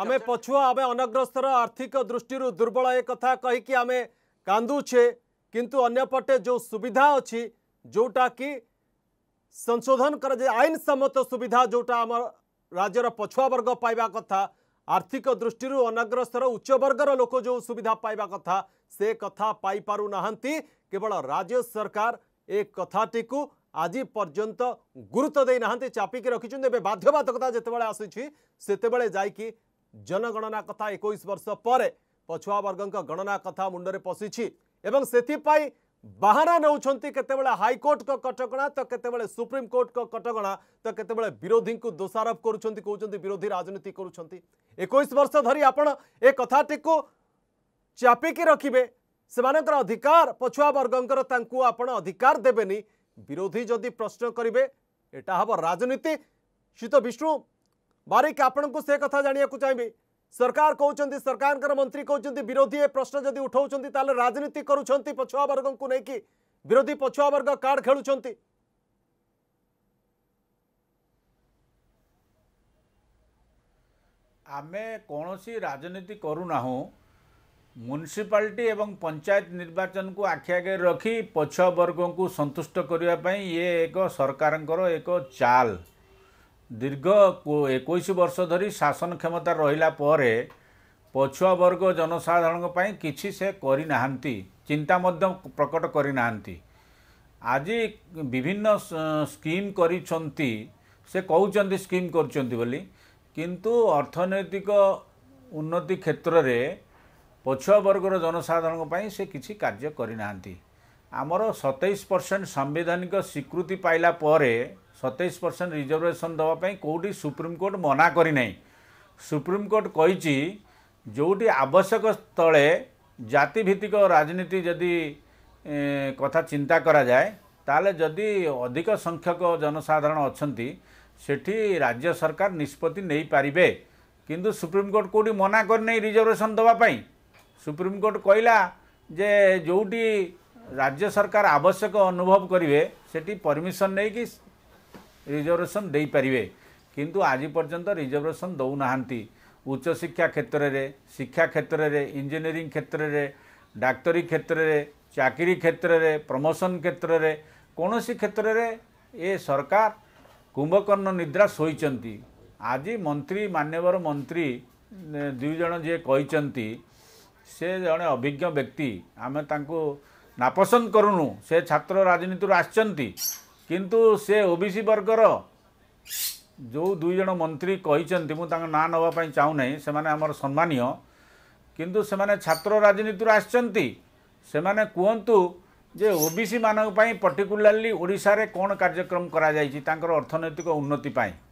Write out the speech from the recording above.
आम पछुआ आम अनग्रसर आर्थिक दृष्टि दुर्बल एक कथा कहीकि आम कांदुछे किंतु अंपटे जो सुविधा अच्छी जोटा कि संशोधन कर आईन सम्मत सुविधा जोटा आम राज्यर पछुआ वर्ग पाइबा कथा आर्थिक दृष्टि अनग्रसर उच्च वर्गर लोक जो सुविधा पाइबा कथा से कथा पाई ना केवल राज्य सरकार एक कथाटी को आज পর্যন্ত গুরুত্ব দিয়ে না চাপিকি রাখি जिते বাধ্যবাধকতা যেতবে আসিছি সেতবে ଜନଗଣନା କଥା ଏକୋଇଶ ବର୍ଷ ପରେ ପଛୁଆ ବର୍ଗଙ୍କ ଗଣନା କଥା ମୁଣ୍ଡରେ ପଶିଛି ଏବଂ ସେଥିପାଇଁ ବାହାନା ନେଉଛନ୍ତି କେତେବେଳେ ହାଇକୋର୍ଟଙ୍କ କଟକଣା ତ କେତେବେଳେ ସୁପ୍ରିମକୋର୍ଟଙ୍କ କଟକଣା ତ କେତେବେଳେ ବିରୋଧୀଙ୍କୁ ଦୋଷାରୋପ କରୁଛନ୍ତି କହୁଛନ୍ତି ବିରୋଧୀ ରାଜନୀତି କରୁଛନ୍ତି ଏକୋଇଶ ବର୍ଷ ଧରି ଆପଣ ଏ କଥାଟିକୁ ଚାପିକି ରଖିବେ ସେମାନଙ୍କର ଅଧିକାର ପଛୁଆ ବର୍ଗଙ୍କର ତାଙ୍କୁ ଆପଣ ଅଧିକାର ଦେବେନି ବିରୋଧୀ ଯଦି ପ୍ରଶ୍ନ କରିବେ ଏଟା ହେବ ରାଜନୀତି ଶୀତ ବିଷ୍ଣୁ बारिक आपण को से कथा जानकु चाहिए सरकार कहते सरकार मंत्री कहते विरोधी प्रश्न जदि उठाऊँ तो राजनीति करुँच पछुआ वर्ग को लेकिन विरोधी पछुआ वर्ग कार्ड खेलुं आमे कौन राजनीति करूना म्यूनिशिपाटी एवं पंचायत निर्वाचन को आखि आगे रखी पछुआ वर्ग को सतुष्ट करने ये एक सरकार एक चाल ଦୀର୍ଘ ଏକୋଇଶ ବର୍ଷ ଧରି ଶାସନ କ୍ଷମତା ରହିଲା ପରେ ପଛୁଆ ବର୍ଗ ଜନସାଧାରଣଙ୍କ ପାଇଁ କିଛି ସେ କରିନାହାନ୍ତି ଚିନ୍ତା ମଧ୍ୟ ପ୍ରକଟ କରିନାହାନ୍ତି ଆଜି ବିଭିନ୍ନ ସ୍କିମ୍ କରିଛନ୍ତି ସେ କହୁଛନ୍ତି ସ୍କିମ୍ କରୁଛନ୍ତି ବୋଲି କିନ୍ତୁ ଅର୍ଥନୈତିକ ଉନ୍ନତି କ୍ଷେତ୍ରରେ ପଛୁଆ ବର୍ଗର ଜନସାଧାରଣଙ୍କ ପାଇଁ ସେ କିଛି କାର୍ଯ୍ୟ କରିନାହାନ୍ତି ଆମର ସତେଇଶ ପରସେଣ୍ଟ ସାମ୍ବିଧାନିକ ସ୍ୱୀକୃତି ପାଇଲା ପରେ ସତେଇଶ ପରସେଣ୍ଟ ରିଜର୍ଭେସନ୍ ଦେବା ପାଇଁ କେଉଁଠି ସୁପ୍ରିମକୋର୍ଟ ମନା କରିନାହିଁ ସୁପ୍ରିମକୋର୍ଟ କହିଛି ଯେଉଁଠି ଆବଶ୍ୟକ ସ୍ଥଳେ ଜାତିଭିତ୍ତିକ ରାଜନୀତି ଯଦି କଥା ଚିନ୍ତା କରାଯାଏ ତାହେଲେ ଯଦି ଅଧିକ ସଂଖ୍ୟକ ଜନସାଧାରଣ ଅଛନ୍ତି ସେଠି ରାଜ୍ୟ ସରକାର ନିଷ୍ପତ୍ତି ନେଇପାରିବେ କିନ୍ତୁ ସୁପ୍ରିମକୋର୍ଟ କେଉଁଠି ମନା କରିନାହିଁ ରିଜର୍ଭେସନ୍ ଦେବା ପାଇଁ ସୁପ୍ରିମକୋର୍ଟ କହିଲା ଯେ ଯେଉଁଠି ରାଜ୍ୟ ସରକାର ଆବଶ୍ୟକ ଅନୁଭବ କରିବେ ସେଠି ପରମିସନ୍ ନେଇକି ରିଜର୍ଭେସନ୍ ଦେଇପାରିବେ କିନ୍ତୁ ଆଜି ପର୍ଯ୍ୟନ୍ତ ରିଜର୍ଭେସନ୍ ଦେଉନାହାନ୍ତି ଉଚ୍ଚଶିକ୍ଷା କ୍ଷେତ୍ରରେ ଶିକ୍ଷା କ୍ଷେତ୍ରରେ ଇଞ୍ଜିନିୟରିଂ କ୍ଷେତ୍ରରେ ଡାକ୍ତରୀ କ୍ଷେତ୍ରରେ ଚାକିରି କ୍ଷେତ୍ରରେ ପ୍ରମୋସନ୍ କ୍ଷେତ୍ରରେ କୌଣସି କ୍ଷେତ୍ରରେ ଏ ସରକାର କୁମ୍ଭକର୍ଣ୍ଣ ନିଦ୍ରା ଶୋଇଛନ୍ତି ଆଜି ମନ୍ତ୍ରୀ ମାନ୍ୟବର ମନ୍ତ୍ରୀ ଦୁଇ ଜଣ ଯିଏ କହିଛନ୍ତି ସେ ଜଣେ ଅଭିଜ୍ଞ ବ୍ୟକ୍ତି ଆମେ ତାଙ୍କୁ ନାପସନ୍ଦ କରୁନୁ ସେ ଛାତ୍ର ରାଜନୀତିରୁ ଆସିଛନ୍ତି କିନ୍ତୁ ସେ ଓ ବି ସି ବର୍ଗର ଯେଉଁ ଦୁଇ ଜଣ ମନ୍ତ୍ରୀ କହିଛନ୍ତି ମୁଁ ତାଙ୍କ ନାଁ ନେବା ପାଇଁ ଚାହୁଁନାହିଁ ସେମାନେ ଆମର ସମ୍ମାନୀୟ କିନ୍ତୁ ସେମାନେ ଛାତ୍ର ରାଜନୀତିରୁ ଆସିଛନ୍ତି ସେମାନେ କୁହନ୍ତୁ ଯେ ଓ ବି ସି ମାନଙ୍କ ପାଇଁ ପର୍ଟିକୁଲାର୍ଲି ଓଡ଼ିଶାରେ କ'ଣ କାର୍ଯ୍ୟକ୍ରମ କରାଯାଇଛି ତାଙ୍କର ଅର୍ଥନୈତିକ ଉନ୍ନତି ପାଇଁ